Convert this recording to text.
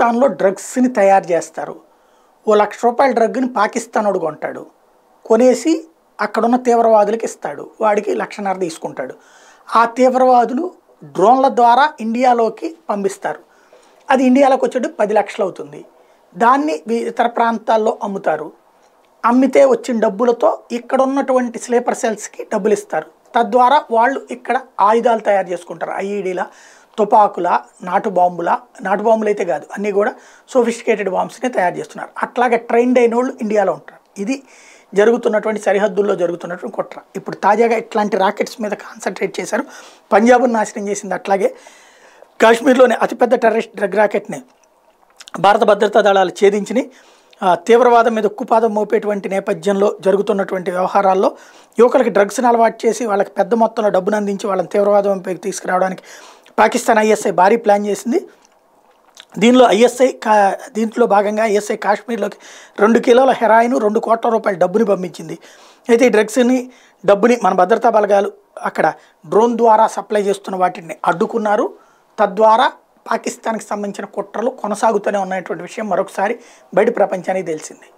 పాకిస్తాన్లో డ్రగ్స్ని తయారు చేస్తారు ఓ లక్ష రూపాయల డ్రగ్ని పాకిస్తానుడు కొంటాడు కొనేసి అక్కడున్న తీవ్రవాదులకు ఇస్తాడు వాడికి లక్షన్నర తీసుకుంటాడు ఆ తీవ్రవాదులు డ్రోన్ల ద్వారా ఇండియాలోకి పంపిస్తారు అది ఇండియాలోకి వచ్చేటప్పుడు పది లక్షలు అవుతుంది దాన్ని ఇతర ప్రాంతాల్లో అమ్ముతారు అమ్మితే వచ్చిన డబ్బులతో ఇక్కడ ఉన్నటువంటి స్లీపర్ సెల్స్కి డబ్బులు ఇస్తారు తద్వారా వాళ్ళు ఇక్కడ ఆయుధాలు తయారు చేసుకుంటారు ఐఈడీల తుపాకుల నాటు బాంబుల నాటు బాంబులు అయితే కాదు అన్నీ కూడా సోఫిస్టికేటెడ్ బాంబ్స్ని తయారు చేస్తున్నారు అట్లాగే ట్రైన్డ్ అయిన వాళ్ళు ఇండియాలో ఉంటారు ఇది జరుగుతున్నటువంటి సరిహద్దుల్లో జరుగుతున్నటువంటి కుట్ర ఇప్పుడు తాజాగా ఇట్లాంటి రాకెట్స్ మీద కాన్సన్ట్రేట్ చేశారు పంజాబ్ను నాశనం చేసింది అట్లాగే కాశ్మీర్లోనే అతిపెద్ద టెర్రరిస్ట్ డ్రగ్ రాకెట్ని భారత భద్రతా దళాలు ఛేదించినాయి తీవ్రవాదం మీద ఉక్కుపాదం మోపేటువంటి నేపథ్యంలో జరుగుతున్నటువంటి వ్యవహారాల్లో యువకులకి డ్రగ్స్ని అలవాటు చేసి వాళ్ళకి పెద్ద మొత్తంలో డబ్బును అందించి వాళ్ళని తీవ్రవాదం తీసుకురావడానికి పాకిస్తాన్ ఐఎస్ఐ భారీ ప్లాన్ చేసింది దీనిలో ఐఎస్ఐ కా దీంట్లో భాగంగా ఐఎస్ఐ కాశ్మీర్లోకి రెండు కిలోల హెరాయిన్ రెండు కోట్ల రూపాయల డబ్బుని పంపించింది అయితే ఈ డ్రగ్స్ని డబ్బుని మన భద్రతా బలగాలు అక్కడ డ్రోన్ ద్వారా సప్లై చేస్తున్న వాటిని అడ్డుకున్నారు తద్వారా పాకిస్తాన్కి సంబంధించిన కుట్రలు కొనసాగుతూనే ఉన్నటువంటి విషయం మరొకసారి బయట ప్రపంచానికి తెలిసింది